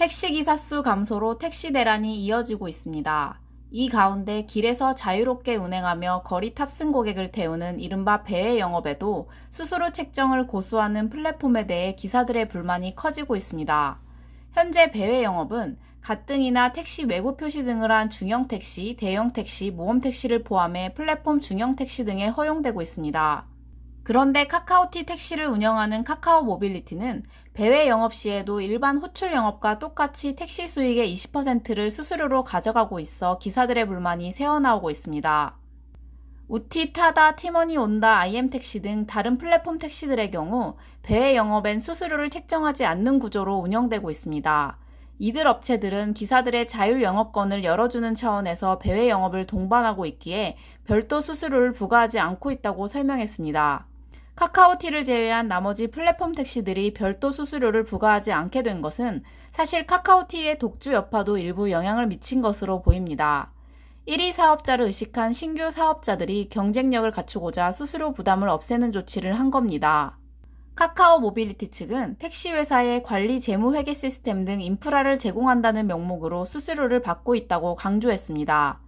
택시기사 수 감소로 택시 대란이 이어지고 있습니다. 이 가운데 길에서 자유롭게 운행하며 거리 탑승 고객을 태우는 이른바 배의 영업에도 수수료 책정을 고수하는 플랫폼에 대해 기사들의 불만이 커지고 있습니다. 현재 배회 영업은 가등이나 택시 외부 표시 등을 한 중형 택시, 대형 택시, 모험 택시를 포함해 플랫폼 중형 택시 등에 허용되고 있습니다. 그런데 카카오티 택시를 운영하는 카카오 모빌리티는 배회 영업 시에도 일반 호출 영업과 똑같이 택시 수익의 20%를 수수료로 가져가고 있어 기사들의 불만이 새어나오고 있습니다. 우티, 타다, 티머니 온다, IM 택시 등 다른 플랫폼 택시들의 경우 배회 영업엔 수수료를 책정하지 않는 구조로 운영되고 있습니다. 이들 업체들은 기사들의 자율 영업권을 열어주는 차원에서 배회 영업을 동반하고 있기에 별도 수수료를 부과하지 않고 있다고 설명했습니다. 카카오티를 제외한 나머지 플랫폼 택시들이 별도 수수료를 부과하지 않게 된 것은 사실 카카오티의 독주 여파도 일부 영향을 미친 것으로 보입니다. 1위 사업자를 의식한 신규 사업자들이 경쟁력을 갖추고자 수수료 부담을 없애는 조치를 한 겁니다. 카카오 모빌리티 측은 택시회사의 관리 재무 회계 시스템 등 인프라를 제공한다는 명목으로 수수료를 받고 있다고 강조했습니다.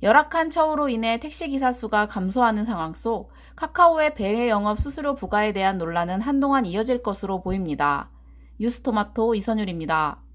열악한 처우로 인해 택시기사 수가 감소하는 상황 속 카카오의 배회 영업 수수료 부과에 대한 논란은 한동안 이어질 것으로 보입니다. 뉴스토마토 이선율입니다.